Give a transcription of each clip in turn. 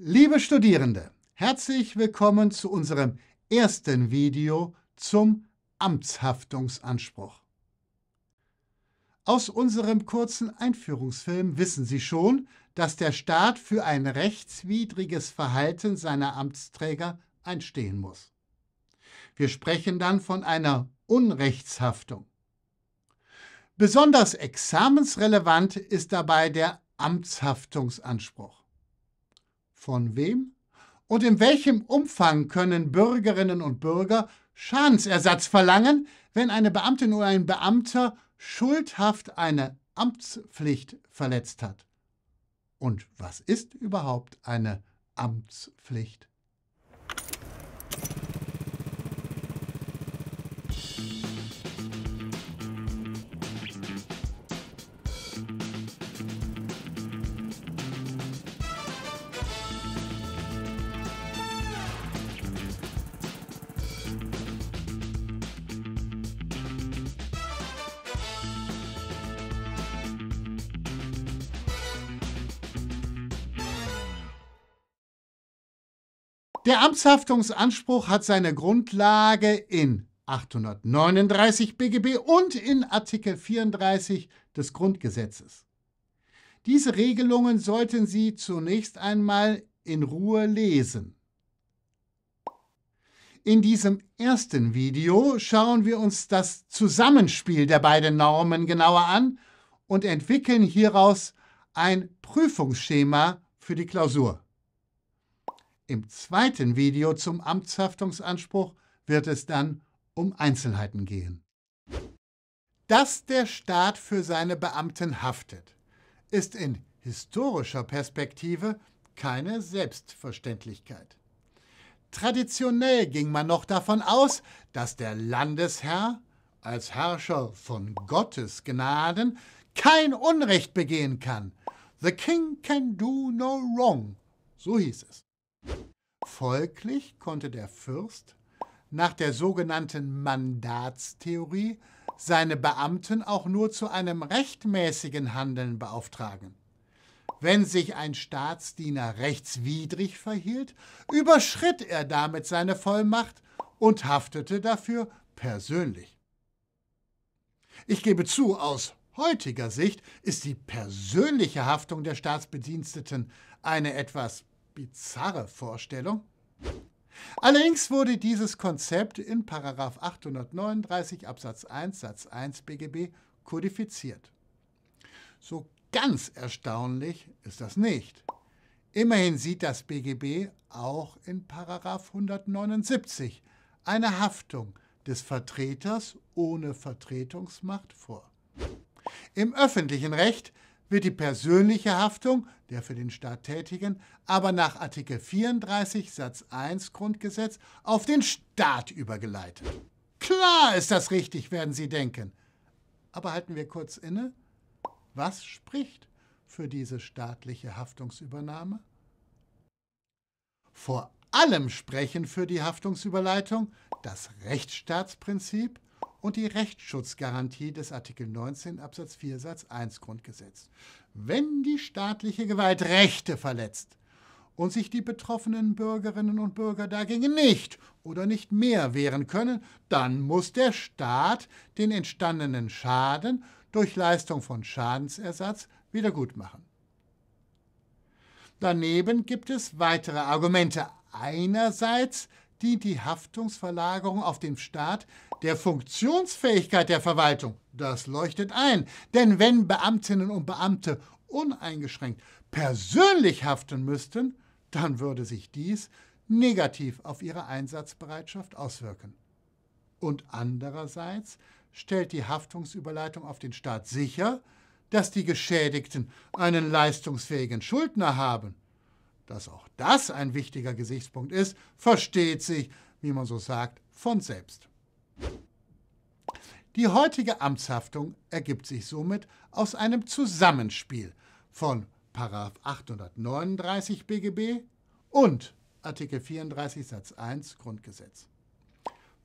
Liebe Studierende, herzlich willkommen zu unserem ersten Video zum Amtshaftungsanspruch. Aus unserem kurzen Einführungsfilm wissen Sie schon, dass der Staat für ein rechtswidriges Verhalten seiner Amtsträger einstehen muss. Wir sprechen dann von einer Unrechtshaftung. Besonders examensrelevant ist dabei der Amtshaftungsanspruch von wem und in welchem Umfang können Bürgerinnen und Bürger Schadensersatz verlangen, wenn eine Beamtin oder ein Beamter schuldhaft eine Amtspflicht verletzt hat. Und was ist überhaupt eine Amtspflicht? Der Amtshaftungsanspruch hat seine Grundlage in 839 BGB und in Artikel 34 des Grundgesetzes. Diese Regelungen sollten Sie zunächst einmal in Ruhe lesen. In diesem ersten Video schauen wir uns das Zusammenspiel der beiden Normen genauer an und entwickeln hieraus ein Prüfungsschema für die Klausur. Im zweiten Video zum Amtshaftungsanspruch wird es dann um Einzelheiten gehen. Dass der Staat für seine Beamten haftet, ist in historischer Perspektive keine Selbstverständlichkeit. Traditionell ging man noch davon aus, dass der Landesherr als Herrscher von Gottes Gnaden kein Unrecht begehen kann. The king can do no wrong, so hieß es. Folglich konnte der Fürst nach der sogenannten Mandatstheorie seine Beamten auch nur zu einem rechtmäßigen Handeln beauftragen. Wenn sich ein Staatsdiener rechtswidrig verhielt, überschritt er damit seine Vollmacht und haftete dafür persönlich. Ich gebe zu, aus heutiger Sicht ist die persönliche Haftung der Staatsbediensteten eine etwas bizarre Vorstellung. Allerdings wurde dieses Konzept in 839 Absatz 1 Satz 1 BGB kodifiziert. So ganz erstaunlich ist das nicht. Immerhin sieht das BGB auch in 179 eine Haftung des Vertreters ohne Vertretungsmacht vor. Im öffentlichen Recht wird die persönliche Haftung der für den Staat Tätigen, aber nach Artikel 34 Satz 1 Grundgesetz auf den Staat übergeleitet. Klar ist das richtig, werden Sie denken. Aber halten wir kurz inne. Was spricht für diese staatliche Haftungsübernahme? Vor allem sprechen für die Haftungsüberleitung das Rechtsstaatsprinzip und die Rechtsschutzgarantie des Artikel 19 Absatz 4 Satz 1 Grundgesetz. Wenn die staatliche Gewalt Rechte verletzt und sich die betroffenen Bürgerinnen und Bürger dagegen nicht oder nicht mehr wehren können, dann muss der Staat den entstandenen Schaden durch Leistung von Schadensersatz wiedergutmachen. Daneben gibt es weitere Argumente. Einerseits dient die Haftungsverlagerung auf den Staat der Funktionsfähigkeit der Verwaltung. Das leuchtet ein. Denn wenn Beamtinnen und Beamte uneingeschränkt persönlich haften müssten, dann würde sich dies negativ auf ihre Einsatzbereitschaft auswirken. Und andererseits stellt die Haftungsüberleitung auf den Staat sicher, dass die Geschädigten einen leistungsfähigen Schuldner haben. Dass auch das ein wichtiger Gesichtspunkt ist, versteht sich, wie man so sagt, von selbst. Die heutige Amtshaftung ergibt sich somit aus einem Zusammenspiel von 839 BGB und Artikel 34 Satz 1 Grundgesetz.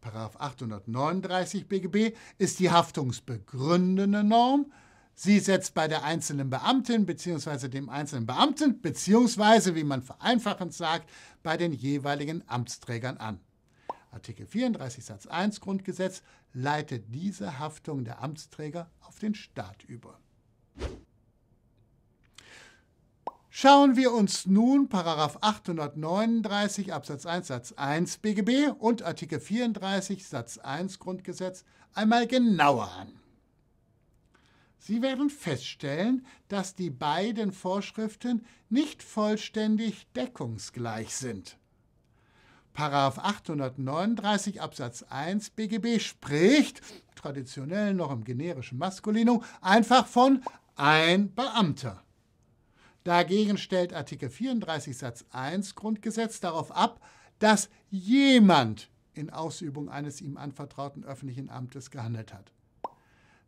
839 BGB ist die haftungsbegründende Norm. Sie setzt bei der einzelnen Beamtin bzw. dem einzelnen Beamten bzw. wie man vereinfachend sagt, bei den jeweiligen Amtsträgern an. Artikel 34 Satz 1 Grundgesetz leitet diese Haftung der Amtsträger auf den Staat über. Schauen wir uns nun Paragraf 839 Absatz 1 Satz 1 BGB und Artikel 34 Satz 1 Grundgesetz einmal genauer an. Sie werden feststellen, dass die beiden Vorschriften nicht vollständig deckungsgleich sind. Paragraph 839 Absatz 1 BGB spricht, traditionell noch im generischen Maskulinum, einfach von ein Beamter. Dagegen stellt Artikel 34 Satz 1 Grundgesetz darauf ab, dass jemand in Ausübung eines ihm anvertrauten öffentlichen Amtes gehandelt hat.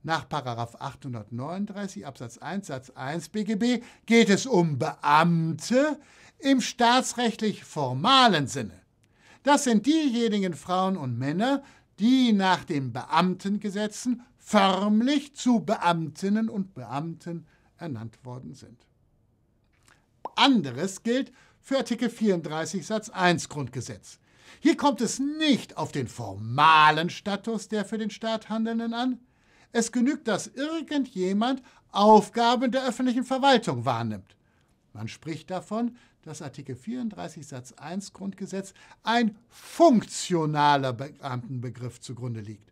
Nach 839 Absatz 1 Satz 1 BGB geht es um Beamte im staatsrechtlich formalen Sinne. Das sind diejenigen Frauen und Männer, die nach den Beamtengesetzen förmlich zu Beamtinnen und Beamten ernannt worden sind. Anderes gilt für Artikel 34 Satz 1 Grundgesetz. Hier kommt es nicht auf den formalen Status der für den Staat Handelnden an. Es genügt, dass irgendjemand Aufgaben der öffentlichen Verwaltung wahrnimmt. Man spricht davon, dass Artikel 34 Satz 1 Grundgesetz ein funktionaler Beamtenbegriff zugrunde liegt.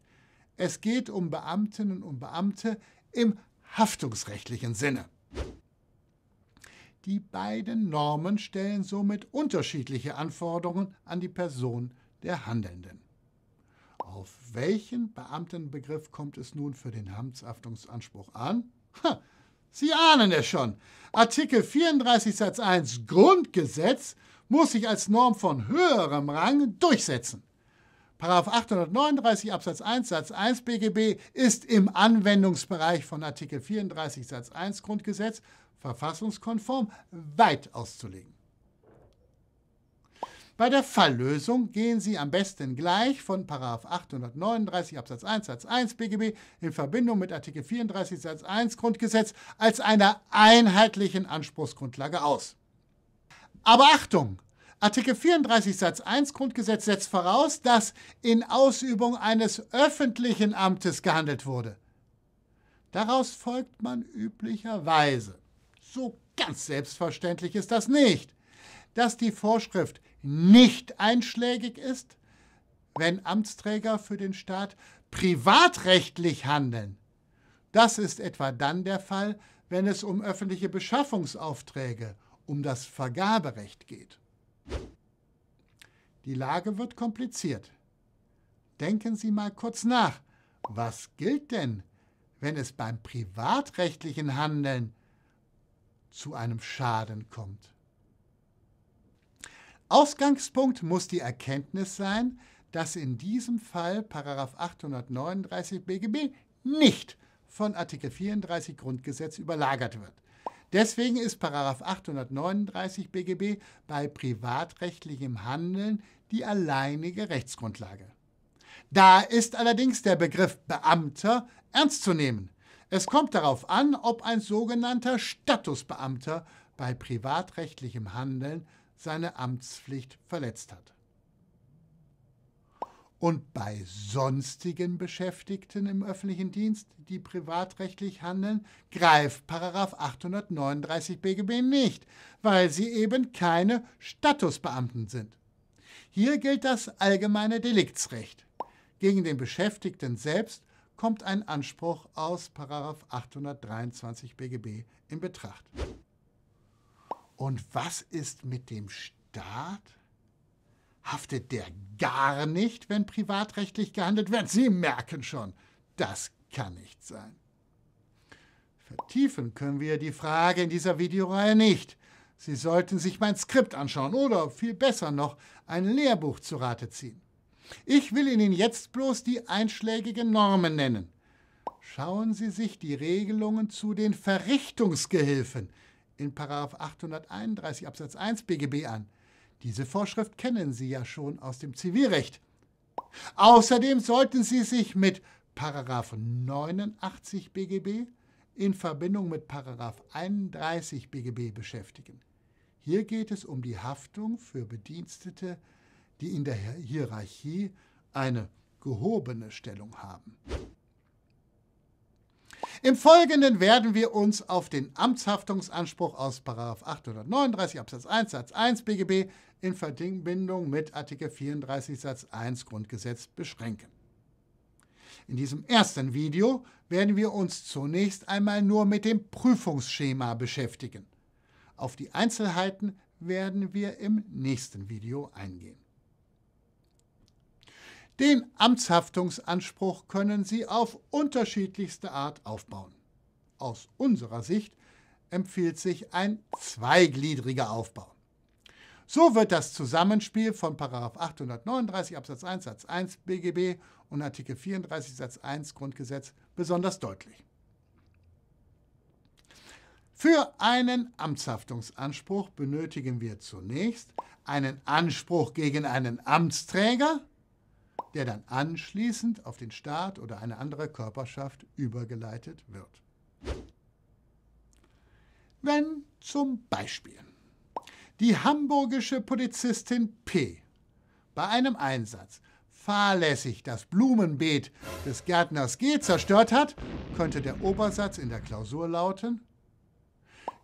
Es geht um Beamtinnen und Beamte im haftungsrechtlichen Sinne. Die beiden Normen stellen somit unterschiedliche Anforderungen an die Person der Handelnden. Auf welchen Beamtenbegriff kommt es nun für den Amtshaftungsanspruch an? Ha, Sie ahnen es schon. Artikel 34 Satz 1 Grundgesetz muss sich als Norm von höherem Rang durchsetzen. Paragraph 839 Absatz 1 Satz 1 BGB ist im Anwendungsbereich von Artikel 34 Satz 1 Grundgesetz verfassungskonform weit auszulegen. Bei der Falllösung gehen Sie am besten gleich von 839 Absatz 1 Satz 1 BGB in Verbindung mit Artikel 34 Satz 1 Grundgesetz als einer einheitlichen Anspruchsgrundlage aus. Aber Achtung! Artikel 34 Satz 1 Grundgesetz setzt voraus, dass in Ausübung eines öffentlichen Amtes gehandelt wurde. Daraus folgt man üblicherweise. So ganz selbstverständlich ist das nicht, dass die Vorschrift nicht einschlägig ist, wenn Amtsträger für den Staat privatrechtlich handeln. Das ist etwa dann der Fall, wenn es um öffentliche Beschaffungsaufträge, um das Vergaberecht geht. Die Lage wird kompliziert. Denken Sie mal kurz nach. Was gilt denn, wenn es beim privatrechtlichen Handeln zu einem Schaden kommt? Ausgangspunkt muss die Erkenntnis sein, dass in diesem Fall 839 BGB nicht von Artikel 34 Grundgesetz überlagert wird. Deswegen ist 839 BGB bei privatrechtlichem Handeln die alleinige Rechtsgrundlage. Da ist allerdings der Begriff Beamter ernst zu nehmen. Es kommt darauf an, ob ein sogenannter Statusbeamter bei privatrechtlichem Handeln seine Amtspflicht verletzt hat. Und bei sonstigen Beschäftigten im öffentlichen Dienst, die privatrechtlich handeln, greift 839 BGB nicht, weil sie eben keine Statusbeamten sind. Hier gilt das allgemeine Deliktsrecht. Gegen den Beschäftigten selbst kommt ein Anspruch aus 823 BGB in Betracht. Und was ist mit dem Staat? Haftet der gar nicht, wenn privatrechtlich gehandelt wird? Sie merken schon, das kann nicht sein. Vertiefen können wir die Frage in dieser Videoreihe nicht. Sie sollten sich mein Skript anschauen oder viel besser noch ein Lehrbuch zu Rate ziehen. Ich will Ihnen jetzt bloß die einschlägigen Normen nennen. Schauen Sie sich die Regelungen zu den Verrichtungsgehilfen, in 831 Absatz 1 BGB an. Diese Vorschrift kennen Sie ja schon aus dem Zivilrecht. Außerdem sollten Sie sich mit 89 BGB in Verbindung mit 31 BGB beschäftigen. Hier geht es um die Haftung für Bedienstete, die in der Hierarchie eine gehobene Stellung haben. Im Folgenden werden wir uns auf den Amtshaftungsanspruch aus 839 Absatz 1 Satz 1 BGB in Verbindung mit Artikel 34 Satz 1 Grundgesetz beschränken. In diesem ersten Video werden wir uns zunächst einmal nur mit dem Prüfungsschema beschäftigen. Auf die Einzelheiten werden wir im nächsten Video eingehen. Den Amtshaftungsanspruch können Sie auf unterschiedlichste Art aufbauen. Aus unserer Sicht empfiehlt sich ein zweigliedriger Aufbau. So wird das Zusammenspiel von 839 Absatz 1 Satz 1 BGB und Artikel 34 Satz 1 Grundgesetz besonders deutlich. Für einen Amtshaftungsanspruch benötigen wir zunächst einen Anspruch gegen einen Amtsträger der dann anschließend auf den Staat oder eine andere Körperschaft übergeleitet wird. Wenn zum Beispiel die hamburgische Polizistin P bei einem Einsatz fahrlässig das Blumenbeet des Gärtners G zerstört hat, könnte der Obersatz in der Klausur lauten,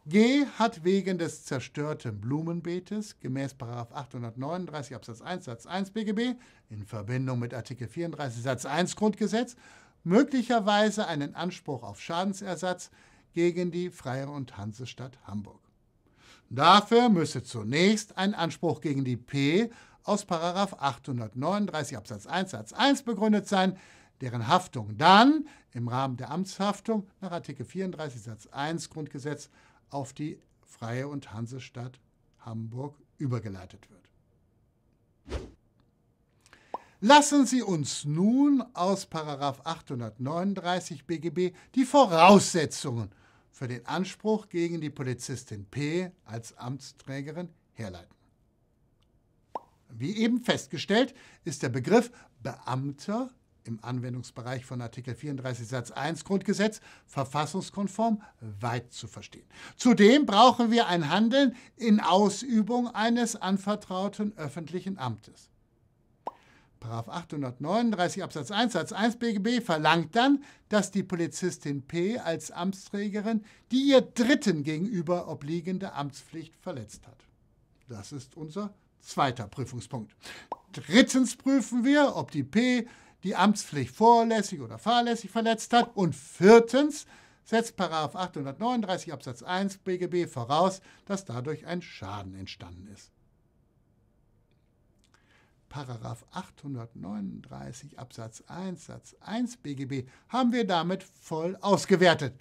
G hat wegen des zerstörten Blumenbeetes gemäß 839 Absatz 1 Satz 1 BGB in Verbindung mit Artikel 34 Satz 1 Grundgesetz möglicherweise einen Anspruch auf Schadensersatz gegen die Freie und Hansestadt Hamburg. Dafür müsse zunächst ein Anspruch gegen die P aus 839 Absatz 1 Satz 1 begründet sein, deren Haftung dann im Rahmen der Amtshaftung nach Artikel 34 Satz 1 Grundgesetz auf die Freie und Hansestadt Hamburg übergeleitet wird. Lassen Sie uns nun aus 839 BGB die Voraussetzungen für den Anspruch gegen die Polizistin P als Amtsträgerin herleiten. Wie eben festgestellt, ist der Begriff Beamter im Anwendungsbereich von Artikel 34 Satz 1 Grundgesetz verfassungskonform weit zu verstehen. Zudem brauchen wir ein Handeln in Ausübung eines anvertrauten öffentlichen Amtes. Paragraph 839 Absatz 1 Satz 1 BGB verlangt dann, dass die Polizistin P als Amtsträgerin die ihr Dritten gegenüber obliegende Amtspflicht verletzt hat. Das ist unser zweiter Prüfungspunkt. Drittens prüfen wir, ob die P die Amtspflicht vorlässig oder fahrlässig verletzt hat. Und viertens setzt 839 Absatz 1 BGB voraus, dass dadurch ein Schaden entstanden ist. 839 Absatz 1 Satz 1 BGB haben wir damit voll ausgewertet.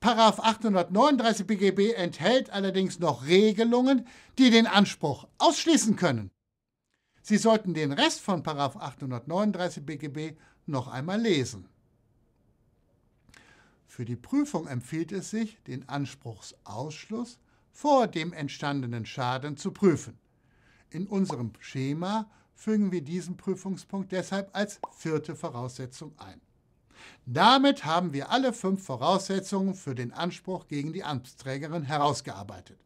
839 BGB enthält allerdings noch Regelungen, die den Anspruch ausschließen können. Sie sollten den Rest von 839 BGB noch einmal lesen. Für die Prüfung empfiehlt es sich, den Anspruchsausschluss vor dem entstandenen Schaden zu prüfen. In unserem Schema fügen wir diesen Prüfungspunkt deshalb als vierte Voraussetzung ein. Damit haben wir alle fünf Voraussetzungen für den Anspruch gegen die Amtsträgerin herausgearbeitet.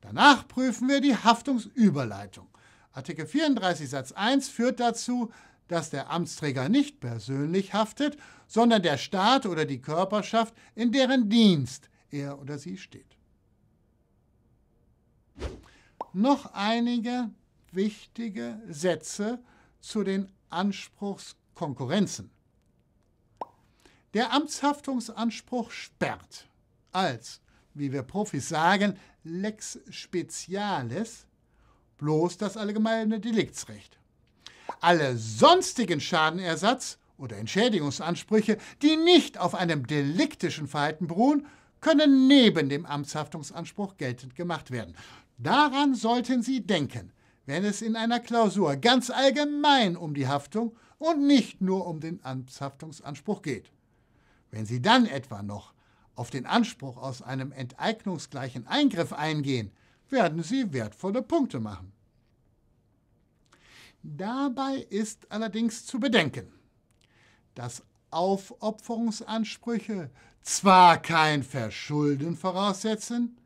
Danach prüfen wir die Haftungsüberleitung. Artikel 34 Satz 1 führt dazu, dass der Amtsträger nicht persönlich haftet, sondern der Staat oder die Körperschaft, in deren Dienst er oder sie steht. Noch einige wichtige Sätze zu den Anspruchskonkurrenzen. Der Amtshaftungsanspruch sperrt als, wie wir Profis sagen, lex specialis bloß das allgemeine Deliktsrecht. Alle sonstigen Schadenersatz- oder Entschädigungsansprüche, die nicht auf einem deliktischen Verhalten beruhen, können neben dem Amtshaftungsanspruch geltend gemacht werden. Daran sollten Sie denken, wenn es in einer Klausur ganz allgemein um die Haftung und nicht nur um den Amtshaftungsanspruch geht. Wenn Sie dann etwa noch auf den Anspruch aus einem enteignungsgleichen Eingriff eingehen, werden Sie wertvolle Punkte machen. Dabei ist allerdings zu bedenken, dass Aufopferungsansprüche zwar kein Verschulden voraussetzen,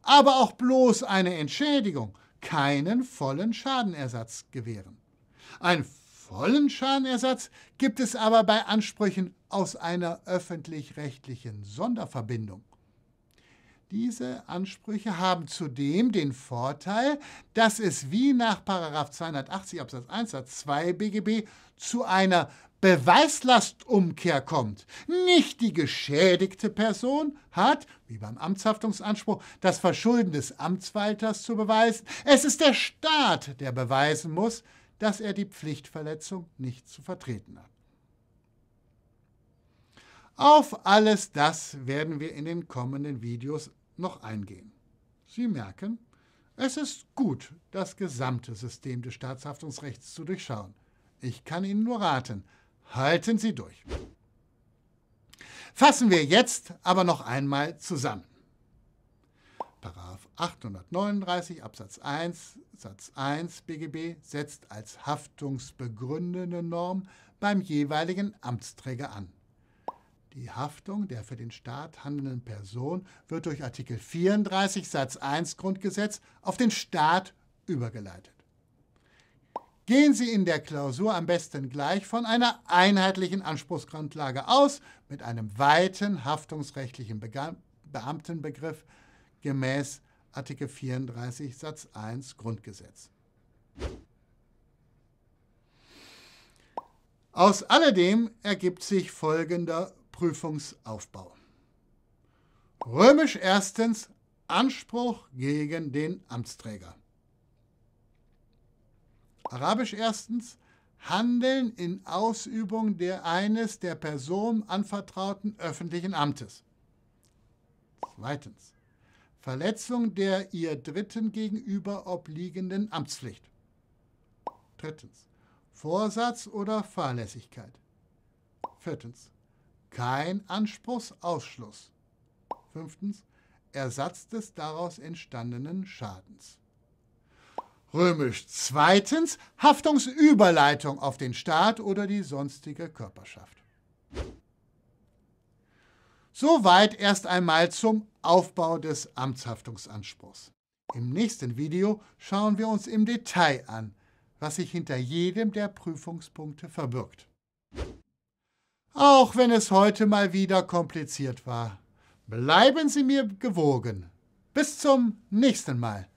aber auch bloß eine Entschädigung keinen vollen Schadenersatz gewähren. Einen vollen Schadenersatz gibt es aber bei Ansprüchen aus einer öffentlich-rechtlichen Sonderverbindung. Diese Ansprüche haben zudem den Vorteil, dass es wie nach 280 Absatz 1 Satz 2 BGB zu einer Beweislastumkehr kommt. Nicht die geschädigte Person hat, wie beim Amtshaftungsanspruch, das Verschulden des Amtswalters zu beweisen. Es ist der Staat, der beweisen muss, dass er die Pflichtverletzung nicht zu vertreten hat. Auf alles das werden wir in den kommenden Videos noch eingehen. Sie merken, es ist gut, das gesamte System des Staatshaftungsrechts zu durchschauen. Ich kann Ihnen nur raten, halten Sie durch. Fassen wir jetzt aber noch einmal zusammen. Paragraph 839 Absatz 1 Satz 1 BGB setzt als haftungsbegründende Norm beim jeweiligen Amtsträger an. Die Haftung der für den Staat handelnden Person wird durch Artikel 34 Satz 1 Grundgesetz auf den Staat übergeleitet. Gehen Sie in der Klausur am besten gleich von einer einheitlichen Anspruchsgrundlage aus mit einem weiten haftungsrechtlichen Beamtenbegriff gemäß Artikel 34 Satz 1 Grundgesetz. Aus alledem ergibt sich folgender Prüfungsaufbau. Römisch erstens Anspruch gegen den Amtsträger. Arabisch erstens Handeln in Ausübung der eines der Person anvertrauten öffentlichen Amtes. Zweitens Verletzung der ihr Dritten gegenüber obliegenden Amtspflicht. Drittens Vorsatz oder Fahrlässigkeit. Viertens kein Anspruchsausschluss. Fünftens, Ersatz des daraus entstandenen Schadens. Römisch zweitens, Haftungsüberleitung auf den Staat oder die sonstige Körperschaft. Soweit erst einmal zum Aufbau des Amtshaftungsanspruchs. Im nächsten Video schauen wir uns im Detail an, was sich hinter jedem der Prüfungspunkte verbirgt auch wenn es heute mal wieder kompliziert war. Bleiben Sie mir gewogen. Bis zum nächsten Mal.